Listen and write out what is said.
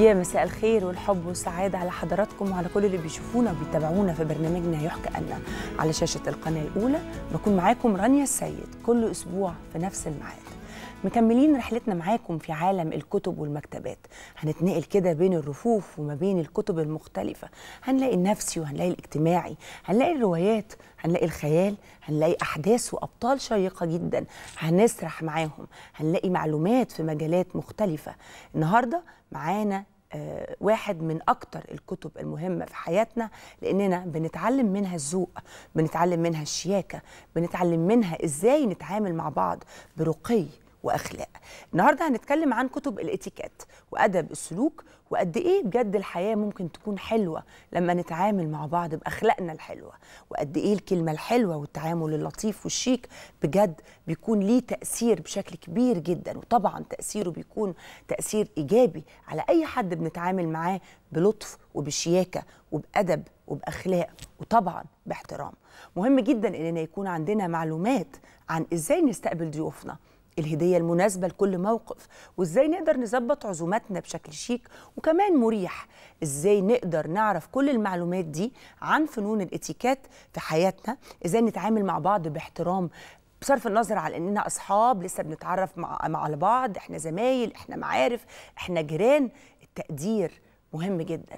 يا مساء الخير والحب والسعادة على حضراتكم وعلى كل اللي بيشوفونا وبيتابعونا في برنامجنا يحكى أنا على شاشة القناة الأولى بكون معاكم رانيا السيد كل أسبوع في نفس الميعاد مكملين رحلتنا معاكم في عالم الكتب والمكتبات هنتنقل كده بين الرفوف وما بين الكتب المختلفة هنلاقي النفسي وهنلاقي الاجتماعي هنلاقي الروايات هنلاقي الخيال هنلاقي أحداث وأبطال شيقة جدا هنسرح معاهم هنلاقي معلومات في مجالات مختلفة النهاردة معانا آه، واحد من أكتر الكتب المهمة في حياتنا لأننا بنتعلم منها الذوق بنتعلم منها الشياكة بنتعلم منها إزاي نتعامل مع بعض برقي واخلاق النهارده هنتكلم عن كتب الاتيكيت وادب السلوك وقد ايه بجد الحياه ممكن تكون حلوه لما نتعامل مع بعض باخلاقنا الحلوه وقد ايه الكلمه الحلوه والتعامل اللطيف والشيك بجد بيكون ليه تاثير بشكل كبير جدا وطبعا تاثيره بيكون تاثير ايجابي على اي حد بنتعامل معاه بلطف وبشياكه وبادب وباخلاق وطبعا باحترام مهم جدا اننا يكون عندنا معلومات عن ازاي نستقبل ضيوفنا الهديه المناسبه لكل موقف وازاي نقدر نظبط عزوماتنا بشكل شيك وكمان مريح ازاي نقدر نعرف كل المعلومات دي عن فنون الاتيكيت في حياتنا ازاي نتعامل مع بعض باحترام بصرف النظر على اننا اصحاب لسه بنتعرف مع مع بعض احنا زمايل احنا معارف احنا جيران التقدير مهم جدا